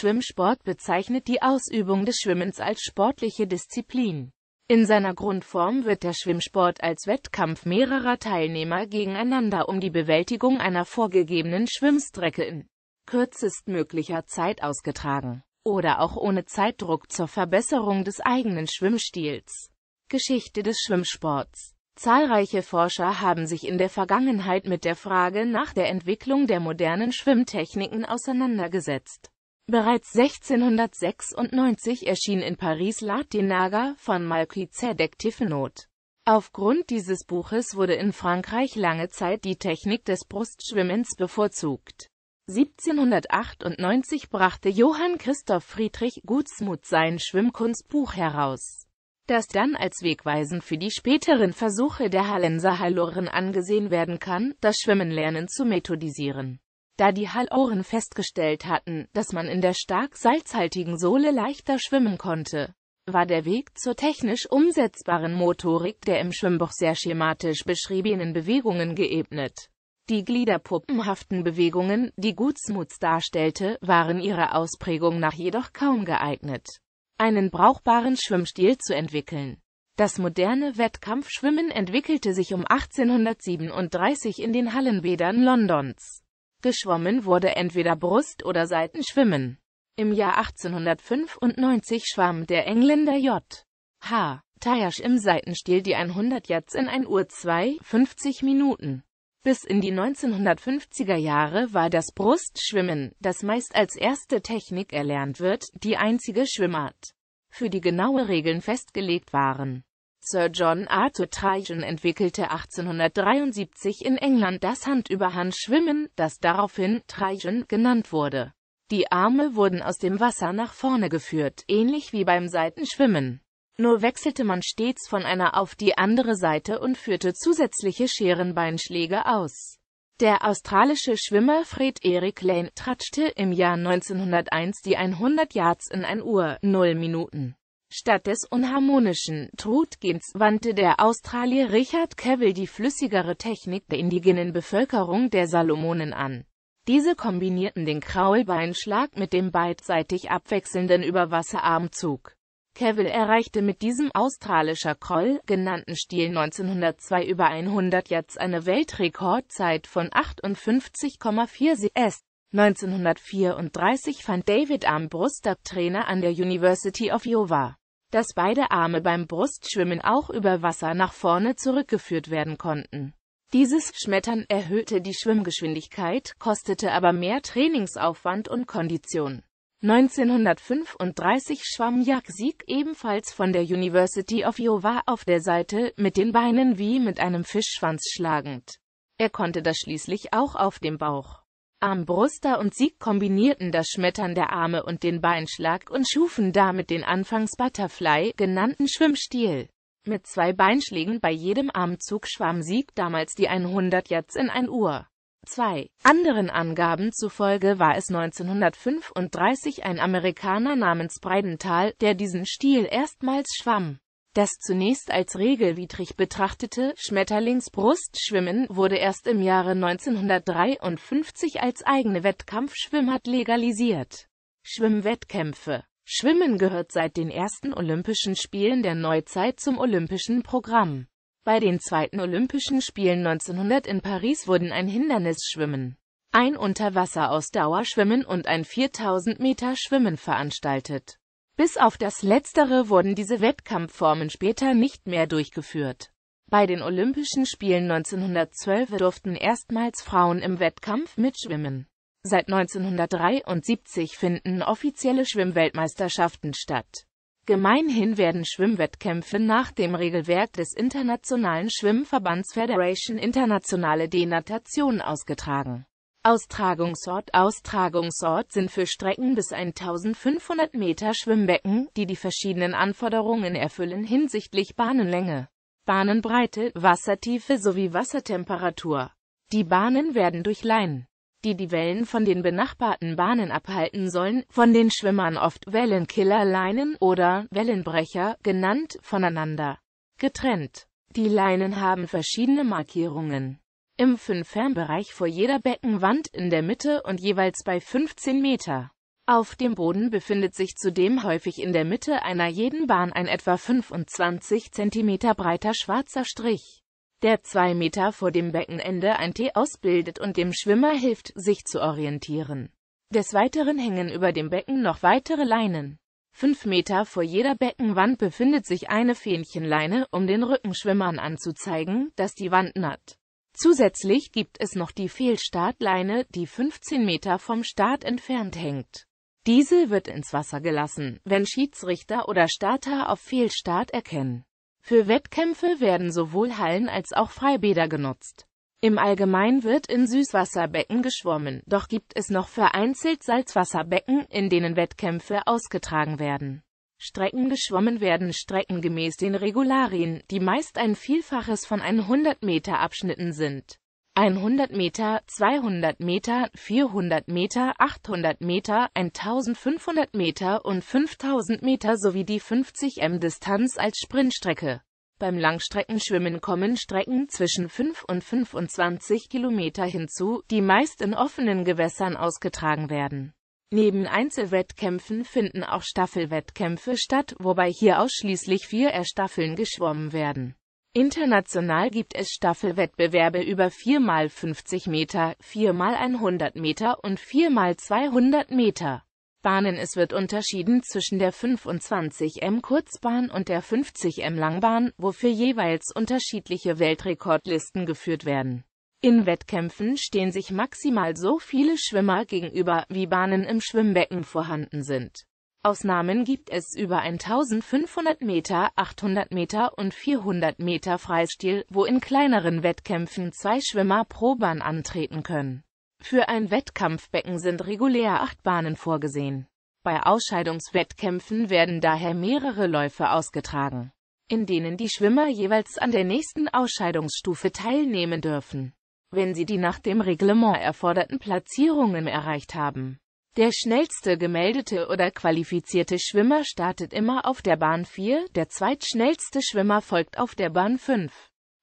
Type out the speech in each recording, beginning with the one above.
Schwimmsport bezeichnet die Ausübung des Schwimmens als sportliche Disziplin. In seiner Grundform wird der Schwimmsport als Wettkampf mehrerer Teilnehmer gegeneinander um die Bewältigung einer vorgegebenen Schwimmstrecke in kürzestmöglicher Zeit ausgetragen oder auch ohne Zeitdruck zur Verbesserung des eigenen Schwimmstils. Geschichte des Schwimmsports Zahlreiche Forscher haben sich in der Vergangenheit mit der Frage nach der Entwicklung der modernen Schwimmtechniken auseinandergesetzt. Bereits 1696 erschien in Paris Latinaga von Malky Zedek Tiffenot. Aufgrund dieses Buches wurde in Frankreich lange Zeit die Technik des Brustschwimmens bevorzugt. 1798 brachte Johann Christoph Friedrich Gutsmuth sein Schwimmkunstbuch heraus, das dann als wegweisend für die späteren Versuche der Hallenser Halloren angesehen werden kann, das Schwimmenlernen zu methodisieren da die Halloren festgestellt hatten, dass man in der stark salzhaltigen Sohle leichter schwimmen konnte war der Weg zur technisch umsetzbaren Motorik der im Schwimmbuch sehr schematisch beschriebenen Bewegungen geebnet. Die gliederpuppenhaften Bewegungen, die Gutsmuts darstellte, waren ihrer Ausprägung nach jedoch kaum geeignet, einen brauchbaren Schwimmstil zu entwickeln. Das moderne Wettkampfschwimmen entwickelte sich um 1837 in den Hallenbädern Londons. Geschwommen wurde entweder Brust- oder Seitenschwimmen. Im Jahr 1895 schwamm der Engländer J. H. Tayasch im Seitenstil die 100 Yards in 1 Uhr 2, 50 Minuten. Bis in die 1950er Jahre war das Brustschwimmen, das meist als erste Technik erlernt wird, die einzige Schwimmart. Für die genaue Regeln festgelegt waren. Sir John Arthur Tryon entwickelte 1873 in England das Hand-über-Hand-Schwimmen, das daraufhin Tryon genannt wurde. Die Arme wurden aus dem Wasser nach vorne geführt, ähnlich wie beim Seitenschwimmen. Nur wechselte man stets von einer auf die andere Seite und führte zusätzliche Scherenbeinschläge aus. Der australische Schwimmer Fred Eric Lane tratschte im Jahr 1901 die 100 Yards in 1 Uhr, 0 Minuten. Statt des unharmonischen Trutgehens wandte der Australier Richard Cavill die flüssigere Technik der indigenen Bevölkerung der Salomonen an. Diese kombinierten den Kraulbeinschlag mit dem beidseitig abwechselnden Überwasserarmzug. Cavill erreichte mit diesem australischer Kroll, genannten Stil 1902 über 100 Yards eine Weltrekordzeit von 58,4 S. 1934 fand David Armbruster Trainer an der University of Iowa dass beide Arme beim Brustschwimmen auch über Wasser nach vorne zurückgeführt werden konnten. Dieses Schmettern erhöhte die Schwimmgeschwindigkeit, kostete aber mehr Trainingsaufwand und Kondition. 1935 schwamm Jack Sieg ebenfalls von der University of Iowa auf der Seite, mit den Beinen wie mit einem Fischschwanz schlagend. Er konnte das schließlich auch auf dem Bauch. Armbruster und Sieg kombinierten das Schmettern der Arme und den Beinschlag und schufen damit den anfangs Butterfly genannten Schwimmstil. Mit zwei Beinschlägen bei jedem Armzug schwamm Sieg damals die 100 Yards in ein Uhr. Zwei anderen Angaben zufolge war es 1935 ein Amerikaner namens Breidental, der diesen Stil erstmals schwamm. Das zunächst als regelwidrig betrachtete Schmetterlingsbrustschwimmen wurde erst im Jahre 1953 als eigene Wettkampfschwimmart legalisiert. Schwimmwettkämpfe Schwimmen gehört seit den ersten Olympischen Spielen der Neuzeit zum olympischen Programm. Bei den zweiten Olympischen Spielen 1900 in Paris wurden ein Hindernisschwimmen, ein unterwasser Unterwasserausdauerschwimmen und ein 4000 Meter Schwimmen veranstaltet. Bis auf das Letztere wurden diese Wettkampfformen später nicht mehr durchgeführt. Bei den Olympischen Spielen 1912 durften erstmals Frauen im Wettkampf mitschwimmen. Seit 1973 finden offizielle Schwimmweltmeisterschaften statt. Gemeinhin werden Schwimmwettkämpfe nach dem Regelwerk des Internationalen Schwimmverbands Federation Internationale Denatation ausgetragen. Austragungsort Austragungsort sind für Strecken bis 1500 Meter Schwimmbecken, die die verschiedenen Anforderungen erfüllen hinsichtlich Bahnenlänge, Bahnenbreite, Wassertiefe sowie Wassertemperatur. Die Bahnen werden durch Leinen, die die Wellen von den benachbarten Bahnen abhalten sollen, von den Schwimmern oft Wellenkiller-Leinen oder Wellenbrecher genannt, voneinander getrennt. Die Leinen haben verschiedene Markierungen im 5 Fünferbereich vor jeder Beckenwand in der Mitte und jeweils bei 15 Meter. Auf dem Boden befindet sich zudem häufig in der Mitte einer jeden Bahn ein etwa 25 cm breiter schwarzer Strich, der zwei Meter vor dem Beckenende ein T ausbildet und dem Schwimmer hilft, sich zu orientieren. Des Weiteren hängen über dem Becken noch weitere Leinen. Fünf Meter vor jeder Beckenwand befindet sich eine Fähnchenleine, um den Rückenschwimmern anzuzeigen, dass die Wand naht. Zusätzlich gibt es noch die Fehlstartleine, die 15 Meter vom Start entfernt hängt. Diese wird ins Wasser gelassen, wenn Schiedsrichter oder Starter auf Fehlstart erkennen. Für Wettkämpfe werden sowohl Hallen als auch Freibäder genutzt. Im Allgemeinen wird in Süßwasserbecken geschwommen, doch gibt es noch vereinzelt Salzwasserbecken, in denen Wettkämpfe ausgetragen werden. Strecken geschwommen werden Strecken gemäß den Regularien, die meist ein Vielfaches von 100-Meter-Abschnitten sind. 100 Meter, 200 Meter, 400 Meter, 800 Meter, 1500 Meter und 5000 Meter sowie die 50 M Distanz als Sprintstrecke. Beim Langstreckenschwimmen kommen Strecken zwischen 5 und 25 Kilometer hinzu, die meist in offenen Gewässern ausgetragen werden. Neben Einzelwettkämpfen finden auch Staffelwettkämpfe statt, wobei hier ausschließlich vier Staffeln geschwommen werden. International gibt es Staffelwettbewerbe über 4 x 50 Meter, 4 x 100 Meter und 4 x 200 Meter. Bahnen Es wird unterschieden zwischen der 25 m Kurzbahn und der 50 m Langbahn, wofür jeweils unterschiedliche Weltrekordlisten geführt werden in Wettkämpfen stehen sich maximal so viele Schwimmer gegenüber, wie Bahnen im Schwimmbecken vorhanden sind. Ausnahmen gibt es über 1500 Meter, 800 Meter und 400 Meter Freistil, wo in kleineren Wettkämpfen zwei Schwimmer pro Bahn antreten können. Für ein Wettkampfbecken sind regulär acht Bahnen vorgesehen. Bei Ausscheidungswettkämpfen werden daher mehrere Läufe ausgetragen, in denen die Schwimmer jeweils an der nächsten Ausscheidungsstufe teilnehmen dürfen wenn sie die nach dem Reglement erforderten Platzierungen erreicht haben. Der schnellste gemeldete oder qualifizierte Schwimmer startet immer auf der Bahn 4, der zweitschnellste Schwimmer folgt auf der Bahn 5.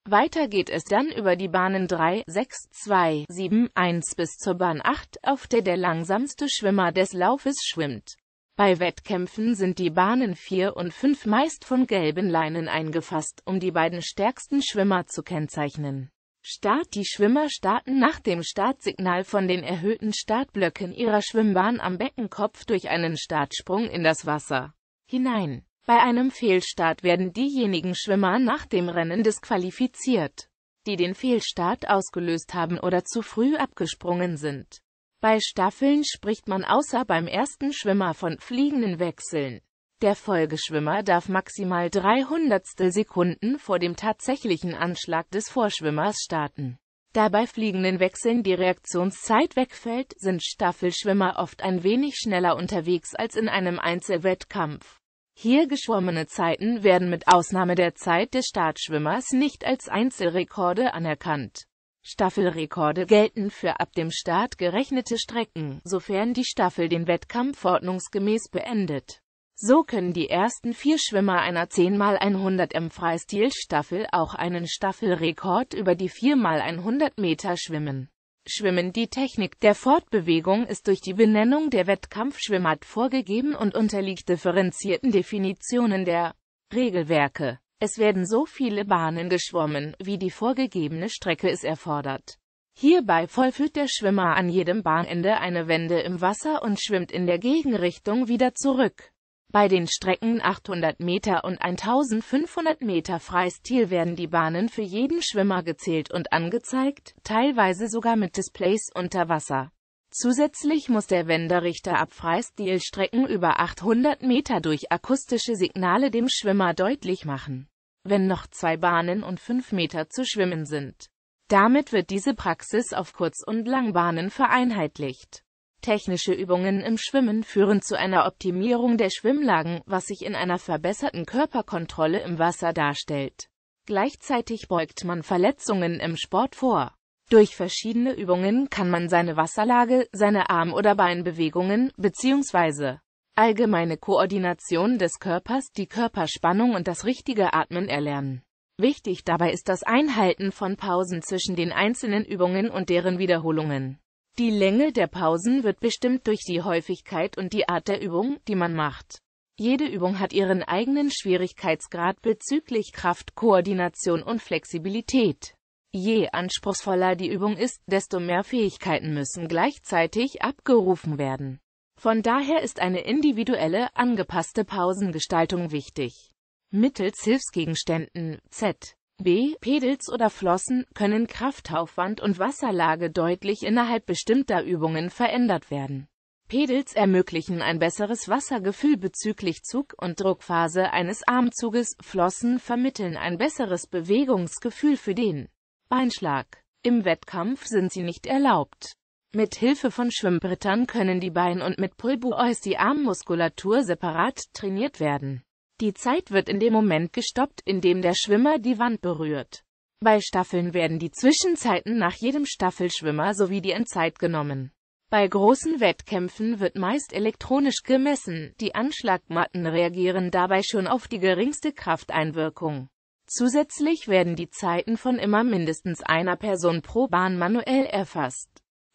Weiter geht es dann über die Bahnen 3, 6, 2, 7, 1 bis zur Bahn 8, auf der der langsamste Schwimmer des Laufes schwimmt. Bei Wettkämpfen sind die Bahnen 4 und 5 meist von gelben Leinen eingefasst, um die beiden stärksten Schwimmer zu kennzeichnen. Start Die Schwimmer starten nach dem Startsignal von den erhöhten Startblöcken ihrer Schwimmbahn am Beckenkopf durch einen Startsprung in das Wasser hinein. Bei einem Fehlstart werden diejenigen Schwimmer nach dem Rennen disqualifiziert, die den Fehlstart ausgelöst haben oder zu früh abgesprungen sind. Bei Staffeln spricht man außer beim ersten Schwimmer von fliegenden Wechseln. Der Folgeschwimmer darf maximal 300 Sekunden vor dem tatsächlichen Anschlag des Vorschwimmers starten. Da bei fliegenden Wechseln die Reaktionszeit wegfällt, sind Staffelschwimmer oft ein wenig schneller unterwegs als in einem Einzelwettkampf. Hier geschwommene Zeiten werden mit Ausnahme der Zeit des Startschwimmers nicht als Einzelrekorde anerkannt. Staffelrekorde gelten für ab dem Start gerechnete Strecken, sofern die Staffel den Wettkampf ordnungsgemäß beendet. So können die ersten vier Schwimmer einer 10x100 m Freistil-Staffel auch einen Staffelrekord über die 4x100 Meter schwimmen. Schwimmen Die Technik der Fortbewegung ist durch die Benennung der Wettkampfschwimmart vorgegeben und unterliegt differenzierten Definitionen der Regelwerke. Es werden so viele Bahnen geschwommen, wie die vorgegebene Strecke es erfordert. Hierbei vollführt der Schwimmer an jedem Bahnende eine Wende im Wasser und schwimmt in der Gegenrichtung wieder zurück. Bei den Strecken 800 Meter und 1500 Meter Freistil werden die Bahnen für jeden Schwimmer gezählt und angezeigt, teilweise sogar mit Displays unter Wasser. Zusätzlich muss der Wenderichter ab Freistilstrecken über 800 Meter durch akustische Signale dem Schwimmer deutlich machen, wenn noch zwei Bahnen und 5 Meter zu schwimmen sind. Damit wird diese Praxis auf Kurz- und Langbahnen vereinheitlicht. Technische Übungen im Schwimmen führen zu einer Optimierung der Schwimmlagen, was sich in einer verbesserten Körperkontrolle im Wasser darstellt. Gleichzeitig beugt man Verletzungen im Sport vor. Durch verschiedene Übungen kann man seine Wasserlage, seine Arm- oder Beinbewegungen bzw. allgemeine Koordination des Körpers, die Körperspannung und das richtige Atmen erlernen. Wichtig dabei ist das Einhalten von Pausen zwischen den einzelnen Übungen und deren Wiederholungen. Die Länge der Pausen wird bestimmt durch die Häufigkeit und die Art der Übung, die man macht. Jede Übung hat ihren eigenen Schwierigkeitsgrad bezüglich Kraft, Koordination und Flexibilität. Je anspruchsvoller die Übung ist, desto mehr Fähigkeiten müssen gleichzeitig abgerufen werden. Von daher ist eine individuelle, angepasste Pausengestaltung wichtig. Mittels Hilfsgegenständen Z. B. Pedels oder Flossen können Kraftaufwand und Wasserlage deutlich innerhalb bestimmter Übungen verändert werden. Pedels ermöglichen ein besseres Wassergefühl bezüglich Zug- und Druckphase eines Armzuges, Flossen vermitteln ein besseres Bewegungsgefühl für den Beinschlag. Im Wettkampf sind sie nicht erlaubt. Mit Hilfe von Schwimmbrettern können die Bein- und mit Pulbuäus äh, die Armmuskulatur separat trainiert werden. Die Zeit wird in dem Moment gestoppt, in dem der Schwimmer die Wand berührt. Bei Staffeln werden die Zwischenzeiten nach jedem Staffelschwimmer sowie die Endzeit genommen. Bei großen Wettkämpfen wird meist elektronisch gemessen, die Anschlagmatten reagieren dabei schon auf die geringste Krafteinwirkung. Zusätzlich werden die Zeiten von immer mindestens einer Person pro Bahn manuell erfasst.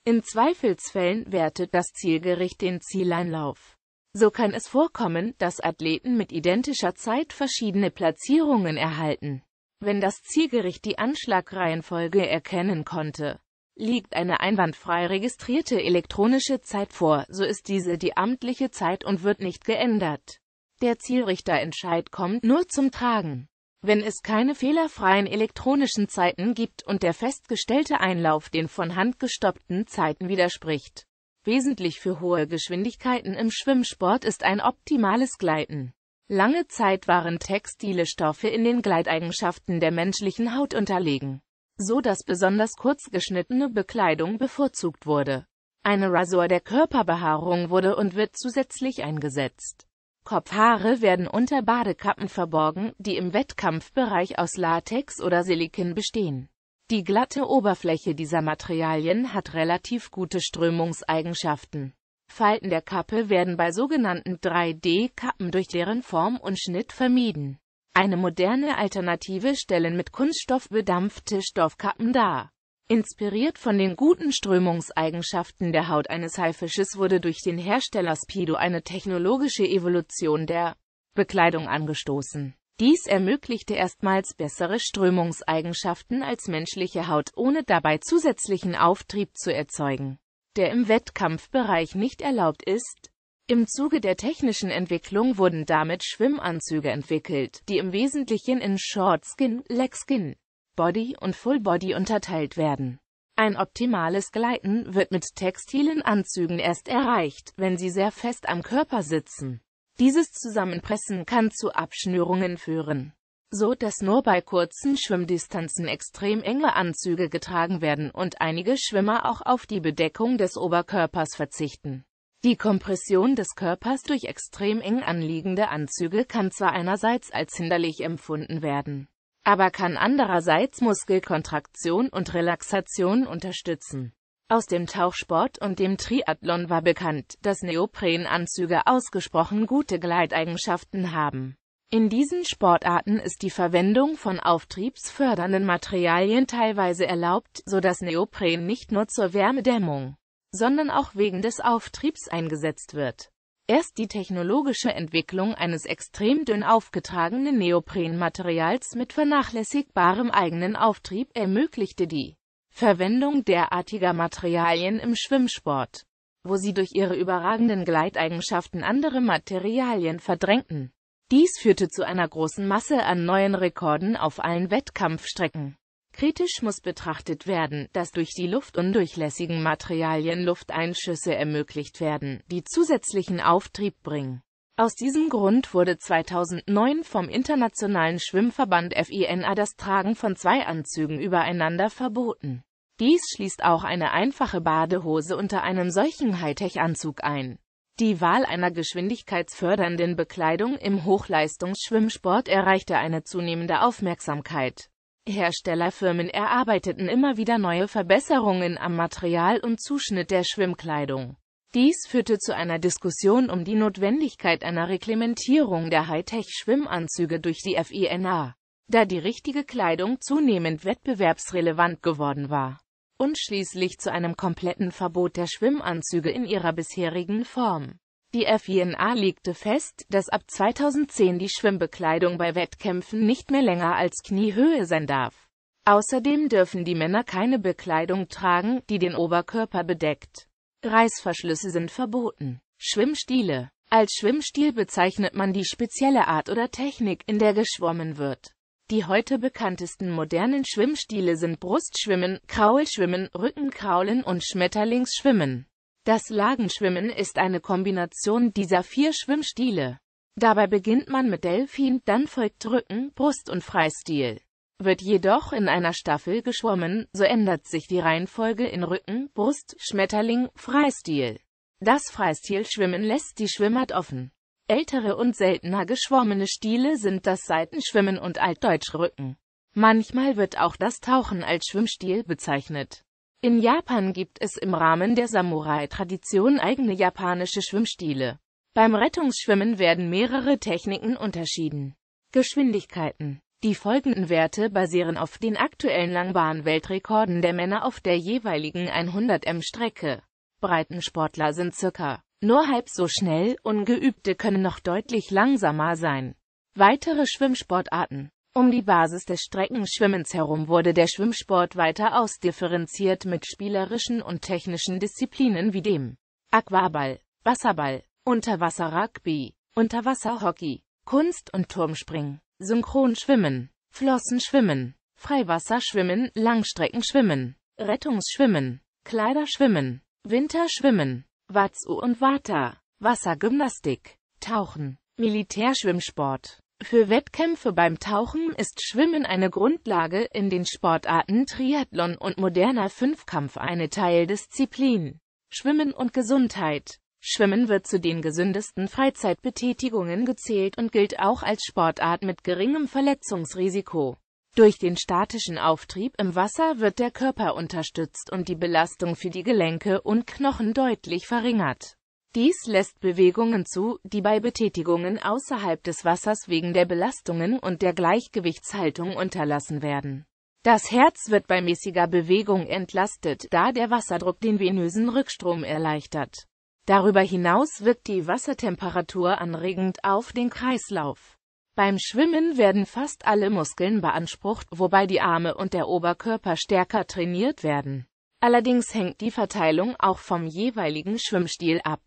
In Zweifelsfällen wertet das Zielgericht den Zieleinlauf. So kann es vorkommen, dass Athleten mit identischer Zeit verschiedene Platzierungen erhalten. Wenn das Zielgericht die Anschlagreihenfolge erkennen konnte, liegt eine einwandfrei registrierte elektronische Zeit vor, so ist diese die amtliche Zeit und wird nicht geändert. Der Zielrichterentscheid kommt nur zum Tragen. Wenn es keine fehlerfreien elektronischen Zeiten gibt und der festgestellte Einlauf den von Hand gestoppten Zeiten widerspricht, Wesentlich für hohe Geschwindigkeiten im Schwimmsport ist ein optimales Gleiten. Lange Zeit waren textile Stoffe in den Gleiteigenschaften der menschlichen Haut unterlegen, so dass besonders kurz geschnittene Bekleidung bevorzugt wurde. Eine Rasur der Körperbehaarung wurde und wird zusätzlich eingesetzt. Kopfhaare werden unter Badekappen verborgen, die im Wettkampfbereich aus Latex oder Silikon bestehen. Die glatte Oberfläche dieser Materialien hat relativ gute Strömungseigenschaften. Falten der Kappe werden bei sogenannten 3D-Kappen durch deren Form und Schnitt vermieden. Eine moderne Alternative stellen mit Kunststoff bedampfte Stoffkappen dar. Inspiriert von den guten Strömungseigenschaften der Haut eines Haifisches wurde durch den Hersteller Speedo eine technologische Evolution der Bekleidung angestoßen dies ermöglichte erstmals bessere Strömungseigenschaften als menschliche Haut, ohne dabei zusätzlichen Auftrieb zu erzeugen, der im Wettkampfbereich nicht erlaubt ist. Im Zuge der technischen Entwicklung wurden damit Schwimmanzüge entwickelt, die im Wesentlichen in Short Skin, Leg Skin, Body und Full Body unterteilt werden. Ein optimales Gleiten wird mit textilen Anzügen erst erreicht, wenn sie sehr fest am Körper sitzen dieses Zusammenpressen kann zu Abschnürungen führen, so dass nur bei kurzen Schwimmdistanzen extrem enge Anzüge getragen werden und einige Schwimmer auch auf die Bedeckung des Oberkörpers verzichten. Die Kompression des Körpers durch extrem eng anliegende Anzüge kann zwar einerseits als hinderlich empfunden werden, aber kann andererseits Muskelkontraktion und Relaxation unterstützen. Aus dem Tauchsport und dem Triathlon war bekannt, dass Neoprenanzüge ausgesprochen gute Gleiteigenschaften haben. In diesen Sportarten ist die Verwendung von auftriebsfördernden Materialien teilweise erlaubt, so dass Neopren nicht nur zur Wärmedämmung, sondern auch wegen des Auftriebs eingesetzt wird. Erst die technologische Entwicklung eines extrem dünn aufgetragenen Neoprenmaterials mit vernachlässigbarem eigenen Auftrieb ermöglichte die Verwendung derartiger Materialien im Schwimmsport, wo sie durch ihre überragenden Gleiteigenschaften andere Materialien verdrängten. Dies führte zu einer großen Masse an neuen Rekorden auf allen Wettkampfstrecken. Kritisch muss betrachtet werden, dass durch die luftundurchlässigen Materialien Lufteinschüsse ermöglicht werden, die zusätzlichen Auftrieb bringen. Aus diesem Grund wurde 2009 vom Internationalen Schwimmverband FINA das Tragen von zwei Anzügen übereinander verboten. Dies schließt auch eine einfache Badehose unter einem solchen Hightech-Anzug ein. Die Wahl einer geschwindigkeitsfördernden Bekleidung im Hochleistungsschwimmsport erreichte eine zunehmende Aufmerksamkeit. Herstellerfirmen erarbeiteten immer wieder neue Verbesserungen am Material und Zuschnitt der Schwimmkleidung. Dies führte zu einer Diskussion um die Notwendigkeit einer Reglementierung der Hightech-Schwimmanzüge durch die FINA, da die richtige Kleidung zunehmend wettbewerbsrelevant geworden war und schließlich zu einem kompletten Verbot der Schwimmanzüge in ihrer bisherigen Form. Die FINA legte fest, dass ab 2010 die Schwimmbekleidung bei Wettkämpfen nicht mehr länger als Kniehöhe sein darf. Außerdem dürfen die Männer keine Bekleidung tragen, die den Oberkörper bedeckt. Reißverschlüsse sind verboten. Schwimmstile Als Schwimmstil bezeichnet man die spezielle Art oder Technik, in der geschwommen wird. Die heute bekanntesten modernen Schwimmstile sind Brustschwimmen, Kraulschwimmen, Rückenkraulen und Schmetterlingsschwimmen. Das Lagenschwimmen ist eine Kombination dieser vier Schwimmstile. Dabei beginnt man mit Delfin, dann folgt Rücken, Brust und Freistil. Wird jedoch in einer Staffel geschwommen, so ändert sich die Reihenfolge in Rücken, Brust, Schmetterling, Freistil. Das Freistil-Schwimmen lässt die Schwimmart offen. Ältere und seltener geschwommene Stile sind das Seitenschwimmen und Altdeutsch Rücken. Manchmal wird auch das Tauchen als Schwimmstil bezeichnet. In Japan gibt es im Rahmen der Samurai-Tradition eigene japanische Schwimmstile. Beim Rettungsschwimmen werden mehrere Techniken unterschieden. Geschwindigkeiten die folgenden Werte basieren auf den aktuellen Langbahnweltrekorden der Männer auf der jeweiligen 100-m-Strecke. Breitensportler sind circa nur halb so schnell, Ungeübte können noch deutlich langsamer sein. Weitere Schwimmsportarten um die Basis des Streckenschwimmens herum wurde der Schwimmsport weiter ausdifferenziert mit spielerischen und technischen Disziplinen wie dem Aquaball, Wasserball, Unterwasser-Rugby, Unterwasserhockey, Kunst- und Turmspringen. Synchronschwimmen, Flossenschwimmen, Freiwasserschwimmen, Langstreckenschwimmen, Rettungsschwimmen, Kleiderschwimmen, Winterschwimmen, Watsu und Wata, Wassergymnastik, Tauchen, Militärschwimmsport. Für Wettkämpfe beim Tauchen ist Schwimmen eine Grundlage, in den Sportarten Triathlon und moderner Fünfkampf eine Teildisziplin. Schwimmen und Gesundheit Schwimmen wird zu den gesündesten Freizeitbetätigungen gezählt und gilt auch als Sportart mit geringem Verletzungsrisiko. Durch den statischen Auftrieb im Wasser wird der Körper unterstützt und die Belastung für die Gelenke und Knochen deutlich verringert. Dies lässt Bewegungen zu, die bei Betätigungen außerhalb des Wassers wegen der Belastungen und der Gleichgewichtshaltung unterlassen werden. Das Herz wird bei mäßiger Bewegung entlastet, da der Wasserdruck den venösen Rückstrom erleichtert. Darüber hinaus wirkt die Wassertemperatur anregend auf den Kreislauf. Beim Schwimmen werden fast alle Muskeln beansprucht, wobei die Arme und der Oberkörper stärker trainiert werden. Allerdings hängt die Verteilung auch vom jeweiligen Schwimmstil ab.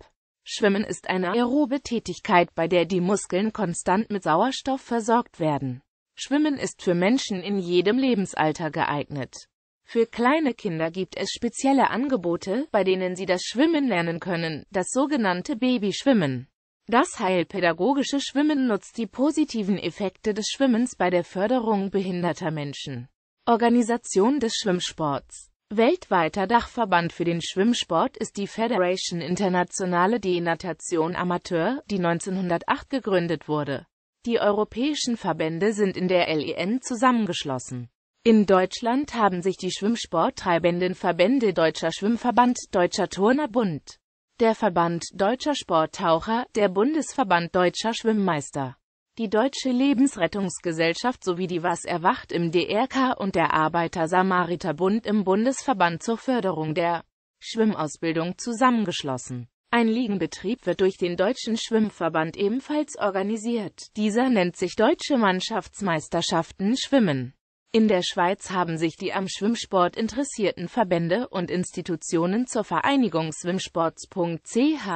Schwimmen ist eine aerobe Tätigkeit, bei der die Muskeln konstant mit Sauerstoff versorgt werden. Schwimmen ist für Menschen in jedem Lebensalter geeignet. Für kleine Kinder gibt es spezielle Angebote, bei denen sie das Schwimmen lernen können, das sogenannte Babyschwimmen. Das heilpädagogische Schwimmen nutzt die positiven Effekte des Schwimmens bei der Förderung behinderter Menschen. Organisation des Schwimmsports Weltweiter Dachverband für den Schwimmsport ist die Federation Internationale de Natation Amateur, die 1908 gegründet wurde. Die europäischen Verbände sind in der LEN zusammengeschlossen. In Deutschland haben sich die schwimmsporttreibenden Verbände Deutscher Schwimmverband, Deutscher Turnerbund, der Verband Deutscher Sporttaucher, der Bundesverband Deutscher Schwimmmeister, die Deutsche Lebensrettungsgesellschaft sowie die Was erwacht im DRK und der Arbeiter-Samariter-Bund im Bundesverband zur Förderung der Schwimmausbildung zusammengeschlossen. Ein Liegenbetrieb wird durch den Deutschen Schwimmverband ebenfalls organisiert. Dieser nennt sich Deutsche Mannschaftsmeisterschaften Schwimmen. In der Schweiz haben sich die am Schwimmsport interessierten Verbände und Institutionen zur Vereinigung Schwimmsports.ch,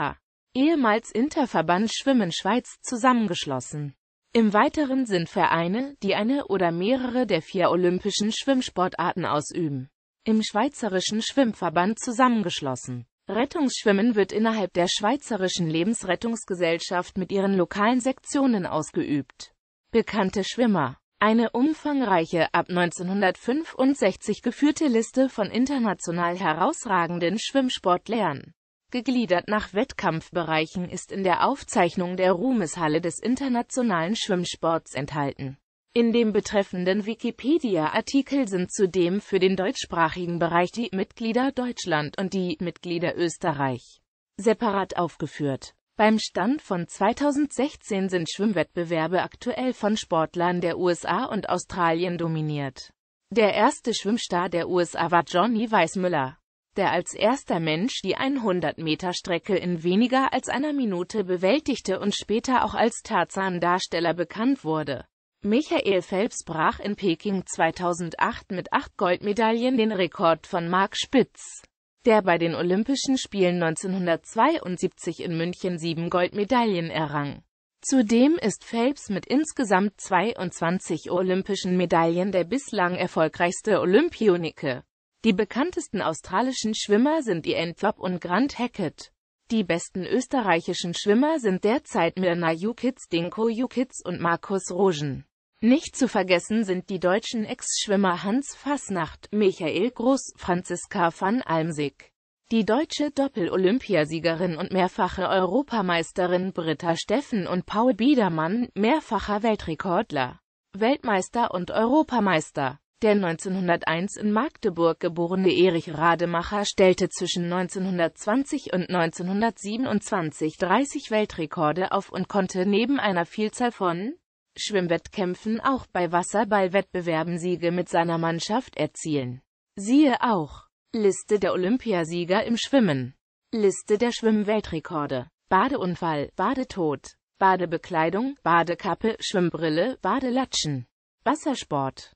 ehemals Interverband Schwimmen Schweiz, zusammengeschlossen. Im Weiteren sind Vereine, die eine oder mehrere der vier olympischen Schwimmsportarten ausüben, im Schweizerischen Schwimmverband zusammengeschlossen. Rettungsschwimmen wird innerhalb der Schweizerischen Lebensrettungsgesellschaft mit ihren lokalen Sektionen ausgeübt. Bekannte Schwimmer eine umfangreiche, ab 1965 geführte Liste von international herausragenden Schwimmsportlerern, gegliedert nach Wettkampfbereichen, ist in der Aufzeichnung der Ruhmeshalle des internationalen Schwimmsports enthalten. In dem betreffenden Wikipedia-Artikel sind zudem für den deutschsprachigen Bereich die Mitglieder Deutschland und die Mitglieder Österreich separat aufgeführt. Beim Stand von 2016 sind Schwimmwettbewerbe aktuell von Sportlern der USA und Australien dominiert. Der erste Schwimmstar der USA war Johnny Weissmüller, der als erster Mensch die 100-Meter-Strecke in weniger als einer Minute bewältigte und später auch als Tarzan-Darsteller bekannt wurde. Michael Phelps brach in Peking 2008 mit acht Goldmedaillen den Rekord von Mark Spitz der bei den Olympischen Spielen 1972 in München sieben Goldmedaillen errang. Zudem ist Phelps mit insgesamt 22 olympischen Medaillen der bislang erfolgreichste Olympionike. Die bekanntesten australischen Schwimmer sind Ian Thorpe und Grant Hackett. Die besten österreichischen Schwimmer sind derzeit Mirna Jukic, Dinko Jukic und Markus Rogen. Nicht zu vergessen sind die deutschen Ex-Schwimmer Hans Fassnacht, Michael Groß, Franziska van Almsig. Die deutsche Doppel-Olympiasiegerin und mehrfache Europameisterin Britta Steffen und Paul Biedermann, mehrfacher Weltrekordler, Weltmeister und Europameister. Der 1901 in Magdeburg geborene Erich Rademacher stellte zwischen 1920 und 1927 30 Weltrekorde auf und konnte neben einer Vielzahl von Schwimmwettkämpfen auch bei Wasserballwettbewerben Siege mit seiner Mannschaft erzielen. Siehe auch Liste der Olympiasieger im Schwimmen Liste der Schwimmweltrekorde Badeunfall, Badetod, Badebekleidung, Badekappe, Schwimmbrille, Badelatschen, Wassersport